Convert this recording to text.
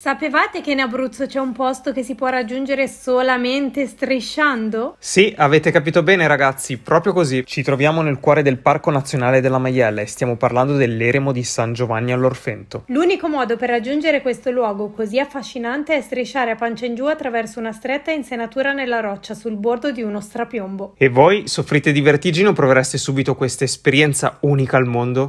Sapevate che in Abruzzo c'è un posto che si può raggiungere solamente strisciando? Sì, avete capito bene ragazzi, proprio così. Ci troviamo nel cuore del Parco Nazionale della Maiella e stiamo parlando dell'eremo di San Giovanni all'Orfento. L'unico modo per raggiungere questo luogo così affascinante è strisciare a pancia in giù attraverso una stretta insenatura nella roccia sul bordo di uno strapiombo. E voi soffrite di vertigine o provereste subito questa esperienza unica al mondo?